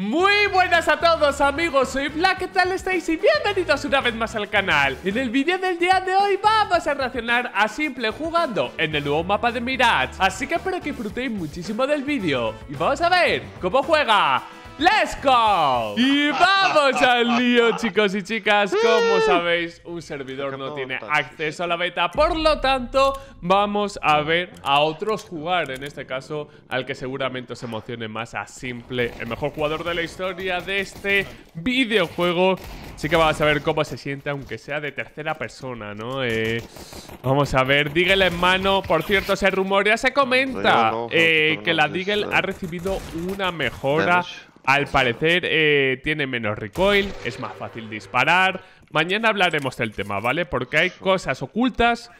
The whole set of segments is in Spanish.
Muy buenas a todos amigos, soy Fla, ¿qué tal estáis? Y bienvenidos una vez más al canal En el vídeo del día de hoy vamos a reaccionar a Simple jugando en el nuevo mapa de Mirage Así que espero que disfrutéis muchísimo del vídeo Y vamos a ver cómo juega ¡Let's go! Y vamos al lío, chicos y chicas. Como sabéis, un servidor no tiene acceso a la beta. Por lo tanto, vamos a ver a otros jugar. En este caso, al que seguramente os emocione más a Simple, el mejor jugador de la historia de este videojuego. Así que vamos a ver cómo se siente, aunque sea de tercera persona, ¿no? Eh, vamos a ver, Diggle en mano. Por cierto, se rumorea, se comenta eh, que la diggle ha recibido una mejora al parecer eh, tiene menos recoil, es más fácil disparar. Mañana hablaremos del tema, ¿vale? Porque hay cosas ocultas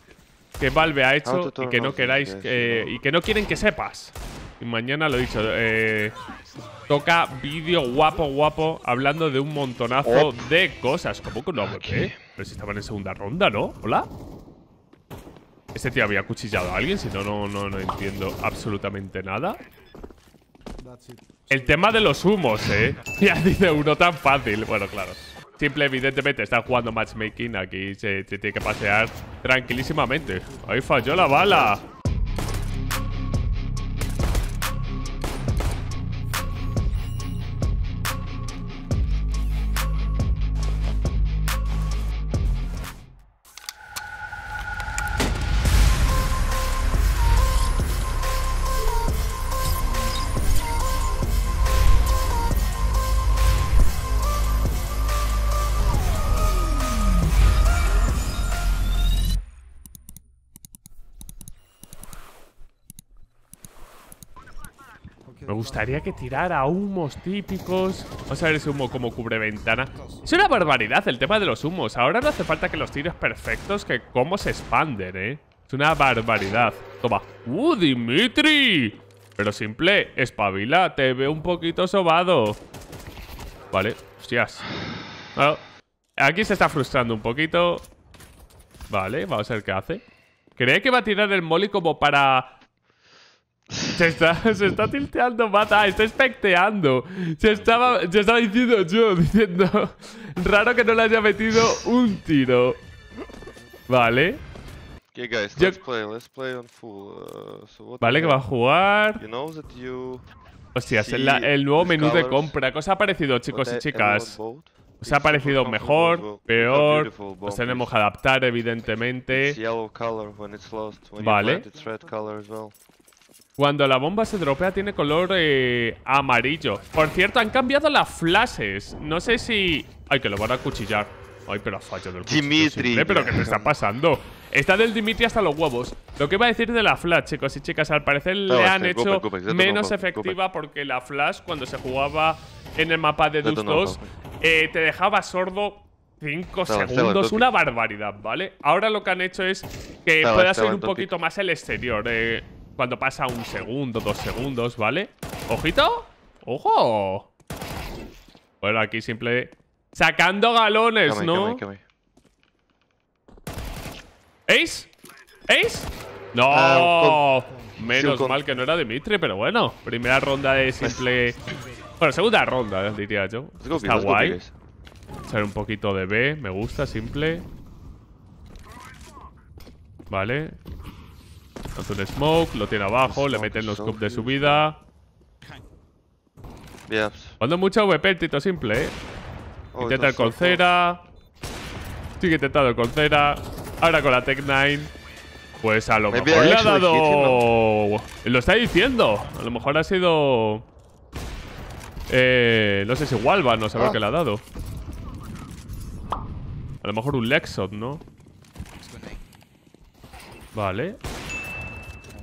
que Valve ha hecho y que no queráis y que no quieren que sepas. Y mañana lo he dicho, eh, toca vídeo guapo, guapo, hablando de un montonazo de cosas. ¿Cómo que no Pero si estaban en segunda ronda, ¿no? ¿Hola? Este tío había cuchillado a alguien, si no, no, no, no entiendo absolutamente nada. El tema de los humos, ¿eh? Ya dice uno tan fácil. Bueno, claro. Simple, evidentemente, está jugando matchmaking. Aquí se, se tiene que pasear tranquilísimamente. Ahí falló la bala. Me gustaría que tirara humos típicos. Vamos a ver ese humo como cubre ventana. Es una barbaridad el tema de los humos. Ahora no hace falta que los tires perfectos, que cómo se expanden, ¿eh? Es una barbaridad. Toma. ¡Uh, Dimitri! Pero simple, espabila, te veo un poquito sobado. Vale, hostias. aquí se está frustrando un poquito. Vale, vamos a ver qué hace. Cree que va a tirar el molly como para se está, se está tilteando, mata, está especteando. Se estaba, estaba diciendo yo, diciendo. Raro que no le haya metido un tiro. Vale. play, on full. Uh, vale, que va a jugar. You know that el, nuevo menú de compra. ¿Qué os ha parecido, chicos y chicas? ¿Os ha parecido mejor, peor? Nos tenemos que adaptar, evidentemente. Vale. Cuando la bomba se dropea tiene color eh, amarillo. Por cierto, han cambiado las flashes. No sé si... Ay, que lo van a cuchillar. Ay, pero fallado del Dimitri. pero ¿qué te está pasando? Está del Dimitri hasta los huevos. Lo que iba a decir de la Flash, chicos y chicas, al parecer le este, han hecho menos efectiva porque la Flash, cuando se jugaba en el mapa de Dust 2, eh, te dejaba sordo 5 segundos. Una barbaridad, ¿vale? Ahora lo que han hecho es que pueda ser un poquito más el exterior. Eh, cuando pasa un segundo, dos segundos, ¿vale? ¡Ojito! ¡Ojo! Bueno, aquí simple... ¡Sacando galones, ¿no? ¿Ace? ¿Ace? ¡No! Ah, Menos mal que no era Dimitri, pero bueno. Primera ronda de simple... bueno, segunda ronda, diría yo. Está guay. Echar un poquito de B, me gusta, simple. Vale. Hace un smoke, lo tiene abajo, le meten los Cups de subida. Cuando mucha VP Tito Simple, eh. Oh, Intenta el cera. Sigue intentando el Cera. Ahora con la Tech 9. Pues a lo mejor le ha dado... Lo está diciendo. A lo mejor ha sido... Eh, no sé si Walva, no saber ah. qué le ha dado. A lo mejor un Lexot, ¿no? Vale.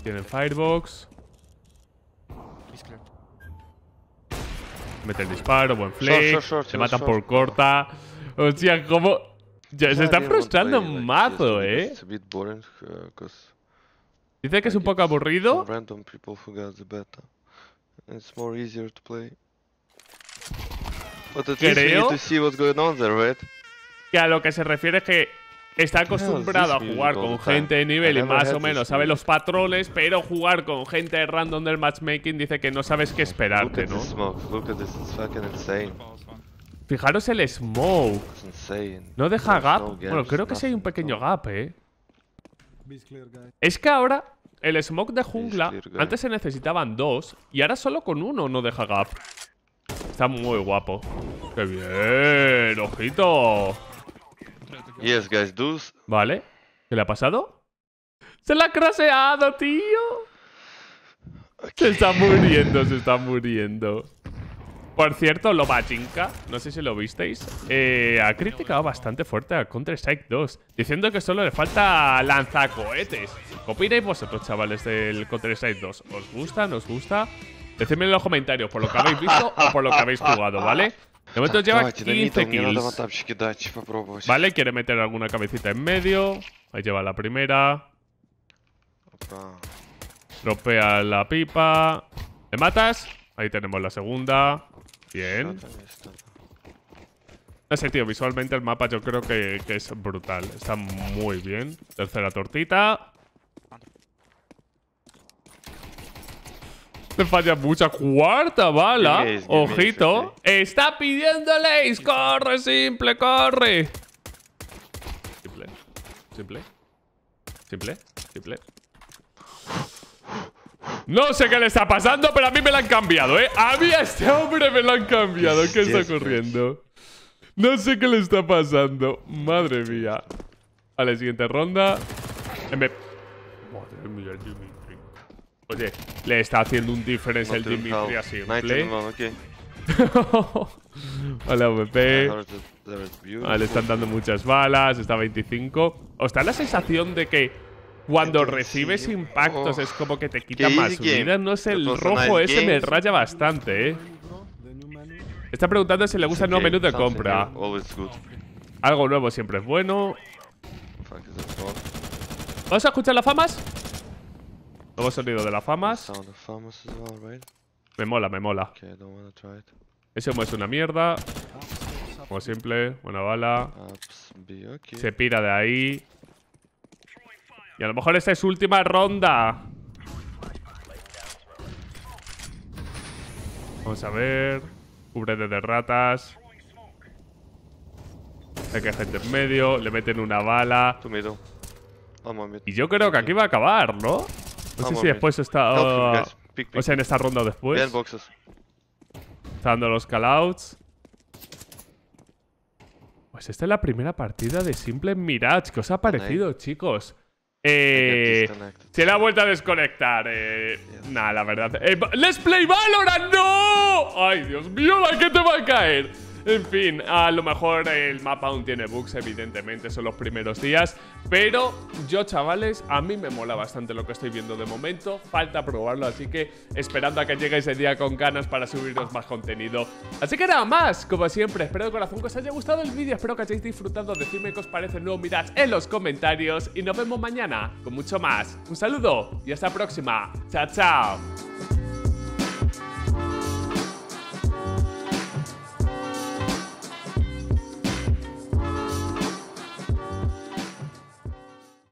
Tienen Firebox. Mete el disparo, buen flick. se matan por corta. sea, cómo... Ya, se está frustrando un mazo, eh. Uh, Dice que es un poco aburrido. Creo que a lo que se refiere es que está acostumbrado a jugar con gente de nivel y más o menos sabe los patrones, pero jugar con gente random del matchmaking dice que no sabes qué esperarte, ¿no? Fijaros el smoke. No deja gap. Bueno, creo que sí hay un pequeño gap, ¿eh? Es que ahora el smoke de jungla, antes se necesitaban dos y ahora solo con uno no deja gap. Está muy guapo. ¡Qué bien! ¡Ojito! Yes, guys, Vale. ¿Qué le ha pasado? ¡Se la ha craseado, tío! Se está muriendo, se está muriendo. Por cierto, Lobachinka, no sé si lo visteis, eh, ha criticado bastante fuerte a Counter-Strike 2, diciendo que solo le falta lanzacohetes. ¿Qué opináis vosotros, chavales, del Counter-Strike 2? ¿Os gusta? ¿Nos gusta? Decidme en los comentarios, por lo que habéis visto o por lo que habéis jugado, ¿vale? De momento, lleva 15 kills. Vale, quiere meter alguna cabecita en medio. Ahí lleva la primera. Tropea la pipa. ¿Le matas? Ahí tenemos la segunda. Bien. No sé, tío, visualmente el mapa yo creo que, que es brutal. Está muy bien. Tercera tortita. te falla mucha. Cuarta bala. Ojito. Está pidiéndole Corre, simple, corre. Simple. Simple. Simple. Simple. No sé qué le está pasando, pero a mí me lo han cambiado, ¿eh? A mí a este hombre me lo han cambiado. ¿Qué está corriendo No sé qué le está pasando. Madre mía. Vale, siguiente ronda. Madre mía, Jimmy. Oye, le está haciendo un difference el Dimitri a Simple. Hola, VP. Ah, le están dando muchas balas, está 25. O da la sensación de que cuando recibes impactos es como que te quita más vida? No es el rojo ese me raya bastante, ¿eh? Está preguntando si le gusta el nuevo menú de compra. Algo nuevo siempre es bueno. ¿Vamos a escuchar las famas? Luego sonido de la famas. Me mola, me mola. Ese es una mierda. Como simple, una bala. Se pira de ahí. Y a lo mejor esta es última ronda. Vamos a ver. Cubre de ratas. Hay que gente en medio. Le meten una bala. Y yo creo que aquí va a acabar, ¿no? No sé si después está... Uh, o sea, en esta ronda después. Está dando los callouts. Pues esta es la primera partida de Simple Mirage. ¿Qué os ha parecido, chicos? Eh, se la ha vuelto a desconectar. Eh, la verdad. Eh, ¡Let's play Valorant! ¡No! ¡Ay, Dios mío, la que te va a caer! En fin, a lo mejor el mapa aún tiene bugs, evidentemente, son los primeros días. Pero yo, chavales, a mí me mola bastante lo que estoy viendo de momento. Falta probarlo, así que esperando a que llegue ese día con ganas para subiros más contenido. Así que nada más, como siempre, espero de corazón que os haya gustado el vídeo, espero que hayáis disfrutado. Decidme qué os parece el nuevo Mirage en los comentarios y nos vemos mañana con mucho más. Un saludo y hasta la próxima. Chao, chao.